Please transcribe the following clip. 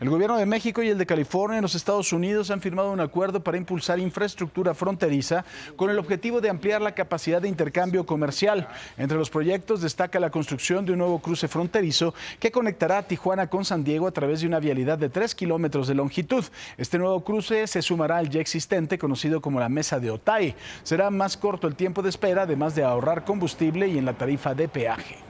El gobierno de México y el de California en los Estados Unidos han firmado un acuerdo para impulsar infraestructura fronteriza con el objetivo de ampliar la capacidad de intercambio comercial. Entre los proyectos destaca la construcción de un nuevo cruce fronterizo que conectará a Tijuana con San Diego a través de una vialidad de 3 kilómetros de longitud. Este nuevo cruce se sumará al ya existente conocido como la Mesa de Otay. Será más corto el tiempo de espera, además de ahorrar combustible y en la tarifa de peaje.